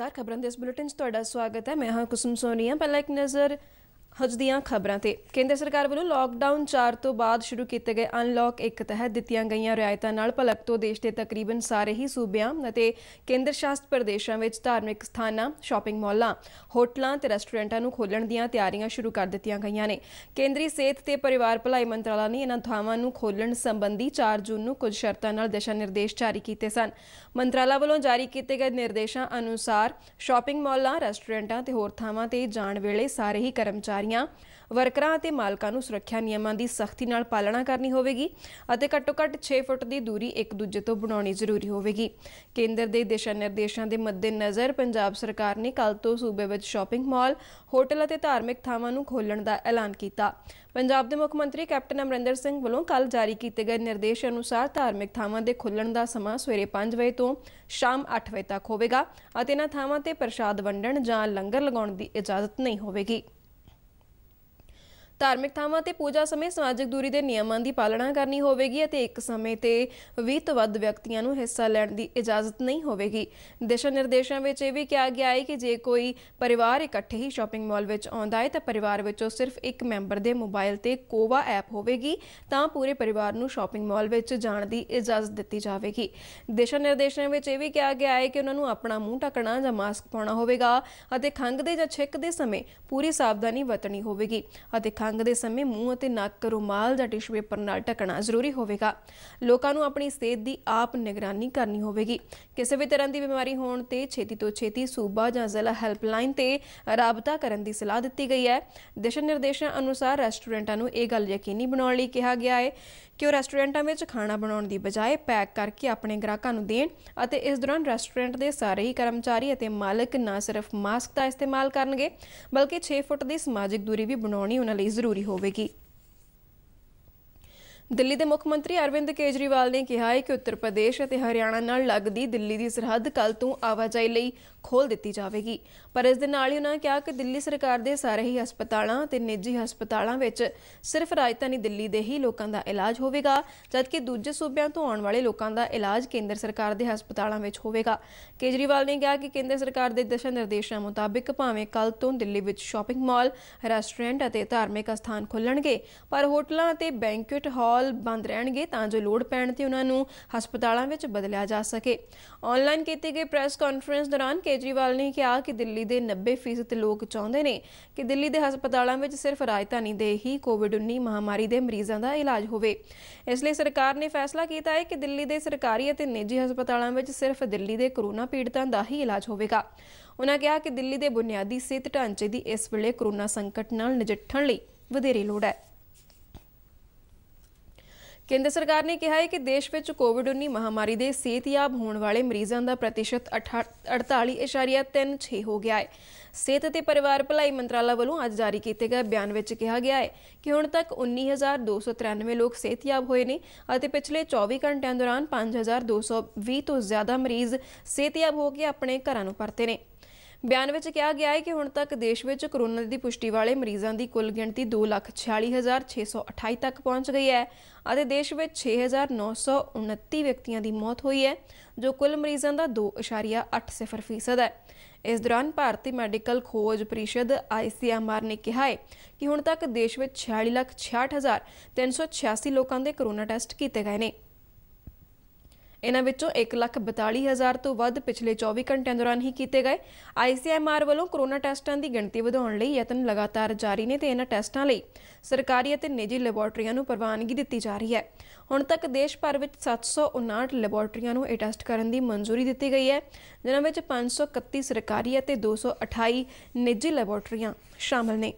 ਨਮਸਕਾਰ ਖਬਰਾਂ ਦੇ ਇਸ ਬੁਲੇਟਿਨ 'ਚ ਤੁਹਾਡਾ ਸਵਾਗਤ ਹੈ ਮੈਂ ਹਾਂ ਕੁਸਮ ਸੋਨੀਆ ਪਹਿਲਾਂ ਇੱਕ ਨਜ਼ਰ ਅੱਜ ਦੀਆਂ ਖਬਰਾਂ ਤੇ ਕੇਂਦਰ ਸਰਕਾਰ ਵੱਲੋਂ ਲਾਕਡਾਊਨ 4 ਤੋਂ ਬਾਅਦ ਸ਼ੁਰੂ ਕੀਤੇ ਗਏ ਅਨਲੌਕ 1 ਤਹਿਤ ਦਿੱਤੀਆਂ ਗਈਆਂ ਰਿਆਇਤਾਂ ਨਾਲ ਭਲਕ ਤੋਂ ਦੇਸ਼ ਦੇ ਤਕਰੀਬਨ ਸਾਰੇ ਹੀ ਸੂਬਿਆਂ ਅਤੇ ਕੇਂਦਰ ਸ਼ਾਸਤ ਪ੍ਰਦੇਸ਼ਾਂ ਵਿੱਚ ਧਾਰਮਿਕ ਸਥਾਨਾਂ, ਸ਼ਾਪਿੰਗ ਮਾਲਾਂ, ਹੋਟਲਾਂ ਤੇ ਰੈਸਟੋਰੈਂਟਾਂ ਨੂੰ ਖੋਲਣ ਦੀਆਂ ਤਿਆਰੀਆਂ ਸ਼ੁਰੂ ਕਰ ਦਿੱਤੀਆਂ ਗਈਆਂ ਨੇ ਕੇਂਦਰੀ ਸਿਹਤ ਤੇ ਪਰਿਵਾਰ ਭਲਾਈ ਮੰਤਰਾਲਾ ਨੇ ਇਹਨਾਂ ਥਾਵਾਂ ਨੂੰ ਖੋਲਣ ਸੰਬੰਧੀ 4 ਜੂਨ ਨੂੰ ਕੁਝ ਸ਼ਰਤਾਂ ਨਾਲ ਦਿਸ਼ਾ ਨਿਰਦੇਸ਼ ਜਾਰੀ ਕੀਤੇ ਸਨ ਮੰਤਰਾਲਾ ਵੱਲੋਂ ਜਾਰੀ ਕੀਤੇ ਗਏ ਨਿਰਦੇਸ਼ਾਂ ਅਨੁਸਾਰ ਸ਼ਾਪਿੰਗ ਮਾਲਾਂ, ਰੈਸਟੋਰੈਂਟਾਂ ਤੇ ਹੋਰ ਥਾਵਾਂ ਤੇ ਜਾਣ ਵੇਲੇ ਸਾਰੇ ਹੀ ਕਰਮਚਾਰੀ ਵਾਲੀਆਂ ਵਰਕਰਾਂ ਅਤੇ ਮਾਲਕਾਂ ਨੂੰ ਸੁਰੱਖਿਆ ਨਿਯਮਾਂ ਦੀ ਸਖਤੀ ਨਾਲ ਪਾਲਣਾ ਕਰਨੀ ਹੋਵੇਗੀ ਅਤੇ ਘੱਟੋ-ਘੱਟ 6 ਫੁੱਟ ਦੀ ਦੂਰੀ ਇੱਕ ਦੂਜੇ ਤੋਂ ਬਣਾਉਣੀ ਜ਼ਰੂਰੀ ਹੋਵੇਗੀ ਕੇਂਦਰ ਦੇ ਦਿਸ਼ਾ ਨਿਰਦੇਸ਼ਾਂ ਦੇ ਮੱਦੇਨਜ਼ਰ ਪੰਜਾਬ ਸਰਕਾਰ ਨੇ ਕੱਲ ਤੋਂ ਸੂਬੇ ਵਿੱਚ ਸ਼ਾਪਿੰਗ ਮਾਲ, ਹੋਟਲ ਅਤੇ ਧਾਰਮਿਕ ਥਾਵਾਂ ਨੂੰ ਖੋਲਣ ਦਾ ਐਲਾਨ ਕੀਤਾ। ਪੰਜਾਬ ਦੇ ਮੁੱਖ ਮੰਤਰੀ ਕੈਪਟਨ ਅਮਰਿੰਦਰ ਸਿੰਘ ਵੱਲੋਂ ਕੱਲ ਜਾਰੀ ਕੀਤੇ ਗਏ ਨਿਰਦੇਸ਼ ਅਨੁਸਾਰ ਧਾਰਮਿਕ ਥਾਵਾਂ ਦੇ ਖੁੱਲਣ ਦਾ ਸਮਾਂ ਸਵੇਰੇ 5 ਵਜੇ ਤੋਂ ਸ਼ਾਮ 8 ਵਜੇ ਤੱਕ ਹੋਵੇਗਾ ਅਤੇ ਇਹਨਾਂ ਥਾਵਾਂ ਤੇ ਪ੍ਰਸ਼ਾਦ ਵੰਡਣ ਜਾਂ ਲੰਗਰ ਲਗਾਉਣ ਦੀ ਇਜਾਜ਼ਤ ਨਹੀਂ ਹੋਵੇਗੀ। ਧਾਰਮਿਕ ਥਾਵਾਂ ਤੇ ਪੂਜਾ ਸਮੇਂ ਸਮਾਜਿਕ ਦੂਰੀ ਦੇ ਨਿਯਮਾਂ ਦੀ ਪਾਲਣਾ ਕਰਨੀ ਹੋਵੇਗੀ ਅਤੇ ਇੱਕ ਸਮੇਂ ਤੇ 20 ਤੋਂ ਵੱਧ ਵਿਅਕਤੀਆਂ ਨੂੰ ਹਿੱਸਾ ਲੈਣ ਦੀ ਇਜਾਜ਼ਤ ਨਹੀਂ ਹੋਵੇਗੀ ਦਿਸ਼ਾ ਨਿਰਦੇਸ਼ਾਂ ਵਿੱਚ ਇਹ ਵੀ ਕਿਹਾ ਗਿਆ ਹੈ ਕਿ ਜੇ ਕੋਈ ਪਰਿਵਾਰ ਇਕੱਠੇ ਹੀ ਸ਼ਾਪਿੰਗ ਮਾਲ ਵਿੱਚ ਆਉਂਦਾ ਹੈ ਤਾਂ ਪਰਿਵਾਰ ਵਿੱਚੋਂ ਸਿਰਫ ਇੱਕ ਮੈਂਬਰ ਦੇ ਮੋਬਾਈਲ ਤੇ ਕੋਵਾ ਐਪ ਹੋਵੇਗੀ ਤਾਂ ਪੂਰੇ ਪਰਿਵਾਰ ਨੂੰ ਸ਼ਾਪਿੰਗ ਮਾਲ ਵਿੱਚ ਜਾਣ ਦੀ ਇਜਾਜ਼ਤ ਦਿੱਤੀ ਜਾਵੇਗੀ ਦਿਸ਼ਾ ਨਿਰਦੇਸ਼ਾਂ ਵਿੱਚ ਇਹ ਵੀ ਕਿਹਾ ਗਿਆ ਹੈ ਕਿ ਉਹਨਾਂ ਨੂੰ ਆਪਣਾ ਮੂੰਹ ਢੱਕਣਾ ਜਾਂ ਮਾਸਕ ਪਾਉਣਾ ਹੋਵੇਗਾ ਅਤੇ ਦੇ ਜਾਂ ਛਿੱਕ ਦੇ ਸਮੇਂ ਪੂਰੀ ਸਾਵਧਾਨੀ ਵਰਤਣੀ ਹੋਵੇਗੀ ਅਤੇ ਲੰਘਦੇ ਸਮੇਂ ਮੂੰਹ ਅਤੇ ਨੱਕ ਰੁਮਾਲ ਜਾਂ ਟਿਸ਼ੂ ਪੇਪਰ ਨਾਲ ਢੱਕਣਾ ਜ਼ਰੂਰੀ ਹੋਵੇਗਾ ਲੋਕਾਂ ਨੂੰ ਆਪਣੀ ਸਿਹਤ ਦੀ ਆਪ ਨਿਗਰਾਨੀ ਕਰਨੀ ਹੋਵੇਗੀ ਕਿਸੇ ਵੀ ਤਰ੍ਹਾਂ ਦੀ ਬਿਮਾਰੀ ਹੋਣ ਤੇ ਛੇਤੀ ਤੋਂ ਛੇਤੀ ਸੂਬਾ ਜਾਂ ਜ਼ਿਲ੍ਹਾ ਹੈਲਪਲਾਈਨ ਤੇ ਰਾਬਤਾ ਕਰਨ ਦੀ ਸਲਾਹ ਦਿੱਤੀ ਗਈ ਹੈ ਦਿਸ਼ਾ ਨਿਰਦੇਸ਼ਾਂ ਅਨੁਸਾਰ ਰੈਸਟੋਰੈਂਟਾਂ ਨੂੰ ਇਹ ਗੱਲ ਯਕੀਨੀ ਬਣਾਉਣ ਲਈ ਕਿਹਾ ਗਿਆ ਹੈ ਕਿ ਉਹ ਰੈਸਟੋਰੈਂਟਾਂ ਵਿੱਚ ਖਾਣਾ ਬਣਾਉਣ ਦੀ ਬਜਾਏ ਪੈਕ ਕਰਕੇ ਆਪਣੇ ਗ੍ਰਾਹਕਾਂ ਨੂੰ ਦੇਣ ਅਤੇ ਇਸ ਦੌਰਾਨ ਰੈਸਟੋਰੈਂਟ ਦੇ ਸਾਰੇ ਹੀ ਕਰਮਚਾਰੀ ਅਤੇ ਮਾਲਕ ਨਾ ਸਿਰਫ ਮਾਸਕ ਦਾ ਇਸਤੇਮਾਲ ਕਰਨਗੇ ਬਲਕਿ 6 ਫੁੱਟ ਦੀ ਸਮਾਜਿਕ ਦੂਰੀ ਵੀ ਬਣਾਉਣੀ ਉਹਨਾਂ ਲਈ ਜ਼ਰੂਰੀ ਹੋਵੇਗੀ ਦਿੱਲੀ ਦੇ ਮੁੱਖ ਮੰਤਰੀ ਅਰਵਿੰਦ ਕੇਜਰੀਵਾਲ ਨੇ ਕਿਹਾ ਹੈ ਕਿ ਉੱਤਰ ਪ੍ਰਦੇਸ਼ ਅਤੇ ਹਰਿਆਣਾ ਨਾਲ ਲੱਗਦੀ ਦਿੱਲੀ ਦੀ ਸਰਹੱਦ ਕੱਲ ਤੋਂ ਆਵਾਜਾਈ ਲਈ ਖੋਲ ਦਿੱਤੀ ਜਾਵੇਗੀ ਪਰ ਇਸ ਦੇ ਨਾਲ ਹੀ ਉਹਨਾਂ ਕਿਹਾ ਕਿ ਦਿੱਲੀ ਸਰਕਾਰ ਦੇ ਸਾਰੇ ਹੀ ਹਸਪਤਾਲਾਂ ਤੇ ਨਿੱਜੀ ਹਸਪਤਾਲਾਂ ਵਿੱਚ ਸਿਰਫ ਰਾਜਧਾਨੀ ਦਿੱਲੀ ਦੇ ਹੀ ਲੋਕਾਂ ਦਾ ਇਲਾਜ ਹੋਵੇਗਾ ਜਦਕਿ ਦੂਜੇ ਸੂਬਿਆਂ ਤੋਂ ਆਉਣ ਵਾਲੇ ਲੋਕਾਂ ਦਾ ਇਲਾਜ ਕੇਂਦਰ ਸਰਕਾਰ ਦੇ ਹਸਪਤਾਲਾਂ ਵਿੱਚ ਹੋਵੇਗਾ ਕੇਜਰੀਵਾਲ ਨੇ ਕਿਹਾ ਕਿ ਕੇਂਦਰ ਸਰਕਾਰ ਦੇ ਦਿਸ਼ਾ ਨਿਰਦੇਸ਼ਾਂ ਮੁਤਾਬਿਕ ਭਾਵੇਂ ਕੱਲ ਤੋਂ ਦਿੱਲੀ ਵਿੱਚ ਸ਼ਾਪਿੰਗ ਮਾਲ ਰੈਸਟੋਰੈਂਟ ਅਤੇ ਧਾਰਮਿਕ ਸਥਾਨ ਖੁੱਲਣਗੇ ਪਰ ਹੋਟਲਾਂ ਅਤੇ ਬੈਂਕਟ ਹਾਲ ਹਾਲ ਬੰਦ ਰਹਿਣਗੇ ਤਾਂ ਜੋ ਲੋੜ ਪੈਣ ਤੇ ਉਹਨਾਂ ਨੂੰ ਹਸਪਤਾਲਾਂ ਵਿੱਚ ਬਦਲਿਆ ਜਾ ਸਕੇ ਆਨਲਾਈਨ ਕੀਤੀ ਗਈ ਪ੍ਰੈਸ ਕਾਨਫਰੰਸ ਦੌਰਾਨ ਕੇਜਰੀਵਾਲ ਨੇ ਕਿਹਾ ਕਿ ਦਿੱਲੀ ਦੇ 90% ਲੋਕ ਚਾਹੁੰਦੇ ਨੇ ਕਿ ਦਿੱਲੀ ਦੇ ਹਸਪਤਾਲਾਂ ਵਿੱਚ ਸਿਰਫ ਰਾਜਧਾਨੀ ਦੇ ਹੀ ਕੋਵਿਡ-19 ਮਹਾਮਾਰੀ ਦੇ ਮਰੀਜ਼ਾਂ ਦਾ ਇਲਾਜ ਹੋਵੇ ਇਸ ਲਈ ਸਰਕਾਰ ਨੇ ਫੈਸਲਾ ਕੀਤਾ ਹੈ ਕਿ ਦਿੱਲੀ ਦੇ ਸਰਕਾਰੀ ਅਤੇ ਨਿੱਜੀ ਹਸਪਤਾਲਾਂ ਵਿੱਚ ਸਿਰਫ ਦਿੱਲੀ ਦੇ ਕੋਰੋਨਾ ਪੀੜਤਾਂ ਦਾ ਹੀ ਇਲਾਜ ਹੋਵੇਗਾ ਉਹਨਾਂ ਕਿਹਾ ਕਿ ਦਿੱਲੀ ਦੇ ਬੁਨਿਆਦੀ ਸਿਹਤ ਢਾਂਚੇ ਦੀ ਇਸ ਵੇਲੇ ਕੋਰੋਨਾ ਸੰਕਟ ਨਾਲ ਨਜਿੱਠਣ ਲਈ ਵਧੇਰੇ ਲੋੜ ਹੈ ਕੇਂਦਰ ਸਰਕਾਰ ਨੇ ਕਿਹਾ ਹੈ ਕਿ ਦੇਸ਼ ਵਿੱਚ ਕੋਵਿਡ-19 ਮਹਾਮਾਰੀ ਦੇ ਸਿਹਤਯਾਬ ਹੋਣ ਵਾਲੇ ਮਰੀਜ਼ਾਂ ਦਾ ਪ੍ਰਤੀਸ਼ਤ 48.36 ਹੋ ਗਿਆ ਹੈ ਸਿਹਤ ਅਤੇ ਪਰਿਵਾਰ ਭਲਾਈ ਮੰਤਰਾਲਾ ਵੱਲੋਂ ਅੱਜ ਜਾਰੀ ਕੀਤੇ ਗਏ ਬਿਆਨ ਵਿੱਚ ਕਿਹਾ ਗਿਆ ਹੈ ਕਿ ਹੁਣ ਤੱਕ 19293 ਲੋਕ ਸਿਹਤਯਾਬ ਹੋਏ ਨੇ ਅਤੇ ਪਿਛਲੇ 24 ਘੰਟਿਆਂ ਦੌਰਾਨ 5220 ਤੋਂ ਜ਼ਿਆਦਾ ਮਰੀਜ਼ ਸਿਹਤਯਾਬ ਹੋ ਕੇ ਆਪਣੇ ਘਰਾਂ ਨੂੰ ਪਰਤੇ ਨੇ ਬਿਆਨ ਵਿੱਚ ਕਿਹਾ ਗਿਆ ਹੈ ਕਿ ਹੁਣ ਤੱਕ ਦੇਸ਼ ਵਿੱਚ ਕੋਰੋਨਾ ਦੀ ਪੁਸ਼ਟੀ ਵਾਲੇ ਮਰੀਜ਼ਾਂ ਦੀ ਕੁੱਲ ਗਿਣਤੀ 246628 ਤੱਕ ਪਹੁੰਚ ਗਈ ਹੈ ਅਤੇ ਦੇਸ਼ ਵਿੱਚ 6929 ਵਿਅਕਤੀਆਂ ਦੀ ਮੌਤ ਹੋਈ ਹੈ ਜੋ ਕੁੱਲ ਮਰੀਜ਼ਾਂ ਦਾ 2.80% ਹੈ ਇਸ ਦੌਰਾਨ ਭਾਰਤੀ ਮੈਡੀਕਲ ਖੋਜ ਪਰਿਸ਼ਦ ICMR ਨੇ ਕਿਹਾ ਹੈ ਕਿ ਹੁਣ ਤੱਕ ਦੇਸ਼ ਵਿੱਚ 46,66,386 ਲੋਕਾਂ ਦੇ ਕੋਰੋਨਾ ਟੈਸਟ ਕੀਤੇ ਗਏ ਨੇ ਇਹਨਾਂ ਵਿੱਚੋਂ 142000 ਤੋਂ ਵੱਧ ਪਿਛਲੇ 24 ਘੰਟਿਆਂ ਦੌਰਾਨ ਹੀ ਕੀਤੇ ਗਏ ਆਈਸੀਐਮਆਰ ਵੱਲੋਂ ਕੋਰੋਨਾ ਟੈਸਟਾਂ ਦੀ ਗਿਣਤੀ ਵਧਾਉਣ ਲਈ ਯਤਨ ਲਗਾਤਾਰ ਜਾਰੀ ਨੇ ਤੇ ਇਹਨਾਂ ਟੈਸਟਾਂ ਲਈ ਸਰਕਾਰੀ ਅਤੇ ਨਿੱਜੀ ਲੈਬੋਰਟਰੀਆਂ ਨੂੰ ਪ੍ਰਵਾਨਗੀ ਦਿੱਤੀ ਜਾ ਰਹੀ ਹੈ ਹੁਣ ਤੱਕ ਦੇਸ਼ ਭਰ ਵਿੱਚ 759 ਲੈਬੋਰਟਰੀਆਂ ਨੂੰ ਇਹ ਟੈਸਟ ਕਰਨ ਦੀ ਮਨਜ਼ੂਰੀ ਦਿੱਤੀ ਗਈ ਹੈ ਜਿਨ੍ਹਾਂ ਵਿੱਚ 531 ਸਰਕਾਰੀ ਅਤੇ 228 ਨਿੱਜੀ ਲੈਬੋਰਟਰੀਆਂ ਸ਼ਾਮਲ ਨੇ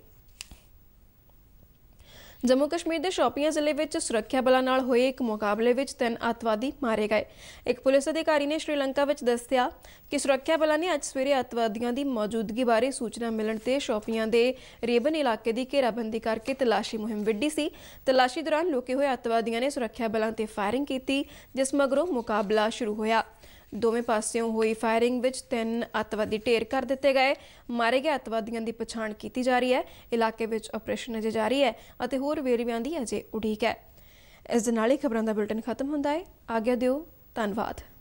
ਜੰਮੂ ਕਸ਼ਮੀਰ ਦੇ ਸ਼ੋਪੀਆਂ ਜ਼ਿਲ੍ਹੇ ਵਿੱਚ ਸੁਰੱਖਿਆ ਬਲਾਂ ਨਾਲ ਹੋਏ ਇੱਕ ਮੁਕਾਬਲੇ ਵਿੱਚ ਤਿੰਨ ਅਤਵਾਦੀ ਮਾਰੇ ਗਏ ਇੱਕ ਪੁਲਿਸ ਅਧਿਕਾਰੀ ਨੇ ਸ਼੍ਰੀਲੰਕਾ ਵਿੱਚ ਦੱਸਿਆ ਕਿ ਸੁਰੱਖਿਆ ਬਲਾਂ ਨੇ ਅੱਜ ਸਵੇਰੇ ਅਤਵਾਦੀਆਂ ਦੀ ਮੌਜੂਦਗੀ ਬਾਰੇ ਸੂਚਨਾ ਮਿਲਣ ਤੇ ਸ਼ੋਪੀਆਂ ਦੇ ਰੇਬਨ ਇਲਾਕੇ ਦੀ ਘੇਰਾਬੰਦੀ ਕਰਕੇ ਤਲਾਸ਼ੀ ਮੁਹਿੰਮ ਵਿੱਢੀ ਸੀ ਤਲਾਸ਼ੀ ਦੌਰਾਨ ਲੁਕੇ ਹੋਏ ਅਤਵਾਦੀਆਂ ਨੇ ਸੁਰੱਖਿਆ ਬਲਾਂ ਤੇ ਫਾਇਰਿੰਗ ਕੀਤੀ ਜਿਸ ਮਗਰੋਂ ਮੁਕਾਬਲਾ ਸ਼ੁਰੂ ਹੋਇਆ ਦੋਵੇਂ ਪਾਸਿਓਂ ਹੋਈ ਫਾਇਰਿੰਗ ਵਿੱਚ ਤਿੰਨ ਅਤਵਾਦੀ ਢੇਰ ਕਰ ਦਿੱਤੇ ਗਏ ਮਾਰੇ ਗਏ ਅਤਵਾਦੀਆਂ ਦੀ ਪਛਾਣ ਕੀਤੀ ਜਾ ਰਹੀ ਹੈ ਇਲਾਕੇ ਵਿੱਚ ਆਪਰੇਸ਼ਨ ਅਜੇ ਜਾਰੀ ਹੈ ਅਤੇ ਹੋਰ ਵੇਰਵਿਆਂ ਦੀ ਅਜੇ ਉਡੀਕ ਹੈ ਇਸ ਦੇ ਨਾਲ ਹੀ ਖਬਰਾਂ ਦਾ ਬੁਲੇਟਿਨ ਖਤਮ ਹੁੰਦਾ ਹੈ ਆਗਿਆ ਦਿਓ ਧੰਨਵਾਦ